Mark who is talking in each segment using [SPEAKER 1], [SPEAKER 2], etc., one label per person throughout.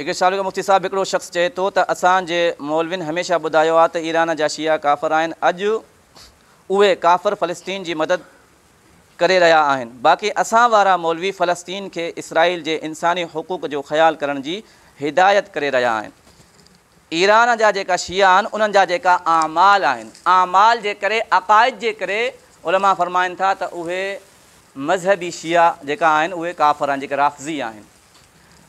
[SPEAKER 1] हिकु शाल मुफ़्ती साहबु हिकिड़ो शख़्स चए थो त असांजे मौलविन हमेशह ॿुधायो आहे त ईरान जा शिया काफ़र आहिनि अॼु उहे काफ़र फ़लस्तीन जी मदद करे रहिया आहिनि बाक़ी असां वारा मौलवी फ़लस्तीन खे इसराइल जे इंसानी हक़ूक़ जो ख़्यालु करण जी हिदायत करे रहिया आहिनि ईरान जा जेका शिह आहिनि उन्हनि जा जेका आ माल आहिनि आ जे करे अक़ाइद जे करे उलमा फ़रमाइनि था त उहे मज़हबी शिया जेका आहिनि उहे काफ़र आहिनि जेके राफ़ज़ी आहिनि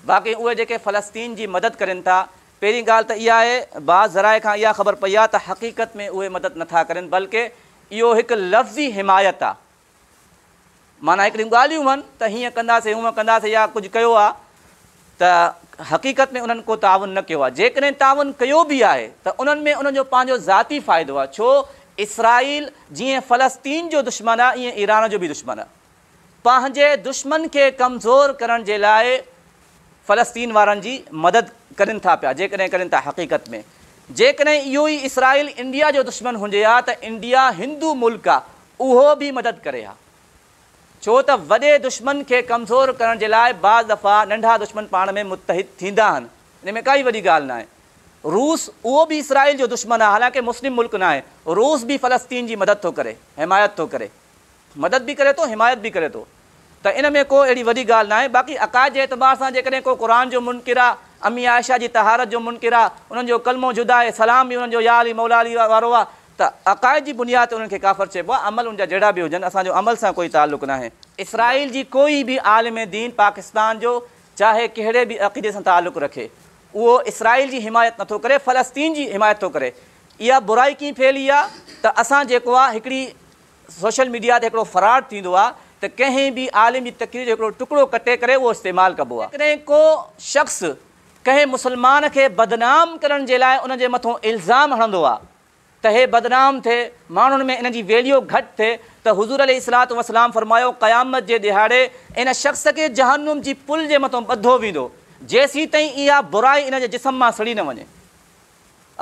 [SPEAKER 1] बाक़ी उहे जेके फलस्तीन जी मदद करनि था पहिरीं ॻाल्हि त इहा आहे बाज़ ज़राए खां इहा ख़बर पई आहे त हक़ीक़त में उहे मदद नथा करनि बल्कि इहो हिकु लफ़्ज़ी हिमायत आहे माना हिकिड़ियूं ॻाल्हियूं आहिनि त हीअं कंदासीं हूअं कंदासीं या कुझु कयो आहे त हक़ीक़त में उन्हनि को तावन न कयो आहे जेकॾहिं तावन कयो बि आहे त उन्हनि में उन्हनि जो पंहिंजो ज़ाती फ़ाइदो आहे छो इसराइल जीअं फ़लस्तीन जो दुश्मन आहे ईअं ईरान जो बि दुश्मन आहे पंहिंजे दुश्मन खे कमज़ोर करण जे लाइ फ़लस्तीन वारनि जी मदद करन था पिया जेकॾहिं था हक़ीक़त में जेकॾहिं इहो इसराइल इंडिया जो दुश्मन हुए हा तो इंडिया हिंदू मुल्क आहे उहो मदद करे हा छो तो वे दुश्मन के कमज़ोर करण जे दफ़ा नंढा दुश्मन पा में मुतहिद थन्दा इनमें इन में गाल ना रूस वो भी इसराइल जो दुश्मन है हालांकि मुस्लिम मुल्क ना रूस भी फ़लस्तीन की मदद तो करे हिमायत तो करे मदद भी करे तो हिमायत भी करे तो तो इन में को अहिड़ी वॾी ॻाल्हि न बाक़ी अकाद के एतबार से जेकॾहिं को क़ुर जो मुनकिर आहे अमी आयशा की तहारत जो मुनकिर आहे उन्हनि कलमो जुदा है सलाम भी उन्हनि जो मौलाली वारो आहे त अक़ाइद जी बुनियाद उन उन्हनि खे काफ़र चइबो आहे अमल उनजा जहिड़ा बि हुजनि असांजो अमल से कोई ताल्लुक ना इसराइल की कोई भी आलिम दीन पाकिस्तान जो चाहे कहिड़े बि अक़ीदे से तालुक़ु रखे वो इसराइल की हिमायत नथो करे फ़लस्तीन की हिमायत थो करे इहा बुराई कीअं फैली आहे त असां सोशल मीडिया से हिकिड़ो फ्रॉड त कंहिं बि आलिमी तकरीर जो हिकिड़ो टुकड़ो कटे करे उहो इस्तेमालु कबो आहे तॾहिं को शख़्स कंहिं मुसलमान खे बदनाम करण जे लाइ उनजे मथो इल्ज़ाम हणंदो आहे त हे बदनाम थिए माण्हुनि में इनजी वैल्यू घटि थिए त हज़ूर अली इस्लात वसलाम फरमायो क़यामत जे ॾिहाड़े इन शख़्स खे जहानुम जी पुल जे मथो ॿधो वेंदो जेसीं ताईं इहा बुराई इन जे जिस्म मां सड़ी न वञे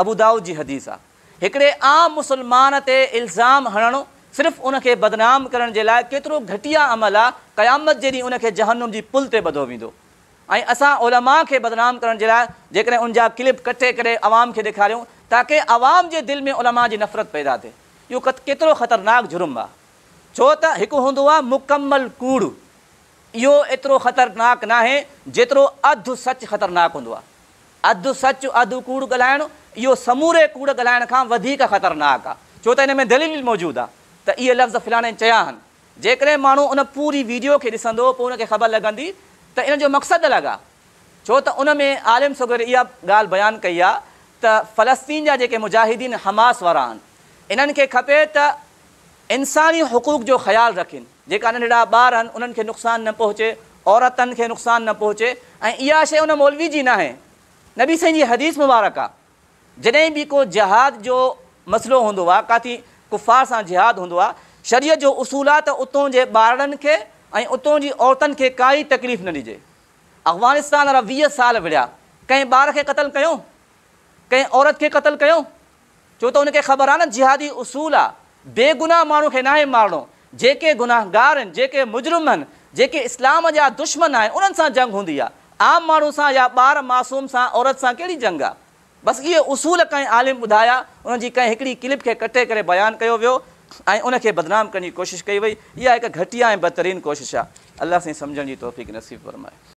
[SPEAKER 1] अबूदाउ जी हदीस आहे हिकिड़े आम मुसलमान ते इल्ज़ाम हणणु सिर्फ़ु उनखे बदनाम करण जे लाइ केतिरो घटिया अमल आहे क़यामत जे ॾींहुं उनखे खे जी पुल ते ॿधो वेंदो ऐं असां ओलमा खे बदनाम करण जे लाइ जेकॾहिं उन जा क्लिप कटे करे आवाम खे ॾेखारियूं ताकी आवाम जे दिलि में ओलमा जी नफ़रत पैदा थिए इहो केतिरो ख़तरनाक जुर्म आहे छो त हिकु हूंदो आहे मुकमल कूड़ इहो एतिरो ख़तरनाकु नाहे जेतिरो अधु सचु ख़तरनाक हूंदो आहे अधु सचु अधु कूड़ ॻाल्हाइणु इहो समूरे कूड़ ॻाल्हाइण खां वधीक ख़तरनाक आहे छो त हिन में दलील मौजूदु आहे त इहे लफ़्ज़ फिलाणे चया आहिनि जेकॾहिं माण्हू उन पूरी वीडियो खे ॾिसंदो पोइ उनखे ख़बर लॻंदी त इन जो मक़सदु अलॻि आहे छो त उन में आलिम सग इहा ॻाल्हि बयानु कई आहे त फ़लस्तीन जा जेके मुजाहिदीन हमास वारा आहिनि इन्हनि खे खपे त इंसानी हुकूक़ जो ख़्यालु रखनि जेका नंढिड़ा ॿार आहिनि उन्हनि खे नुक़सानु न पहुचे औरतनि खे नुक़सानु न पहुचे ऐं इहा शइ उन मौलवी जी न आहे नबी साईं जी हदीस मुबारक आहे जॾहिं बि को जहाद जो मसइलो हूंदो आहे काथी कुफ़ार सां जिहादु हूंदो आहे शरी जो उसूलु आहे त उतां जे ॿारनि खे ऐं उतां जी औरतुनि खे काई तकलीफ़ न ॾिजे अफ़गानिस्तान वारा वीह साल विढ़िया कंहिं ॿार खे क़तलु कयूं कंहिं औरत खे क़तलु कयूं छो त हुनखे ख़बर आहे न जिहादी उसूल आहे बेगुनाह माण्हू खे नाहे मारिणो जेके गुनाहगार आहिनि जेके मुजरिम आहिनि जेके इस्लाम जा दुश्मन आहिनि उन्हनि सां जंग हूंदी आहे आम माण्हू सां या ॿार मासूम सां औरत सां कहिड़ी जंग आहे बसि इहे उसूल कंहिं आलिम ॿुधाया उनजी कंहिं हिकिड़ी क्लिप खे कटे करे बयानु कयो वियो ऐं उनखे बदनाम करण जी कोशिशि कई वई इहा हिकु घटिया ऐं बहितरीनु कोशिशि आहे अलाह साईं सम्झण जी तोहफ़ नसीब फरमाए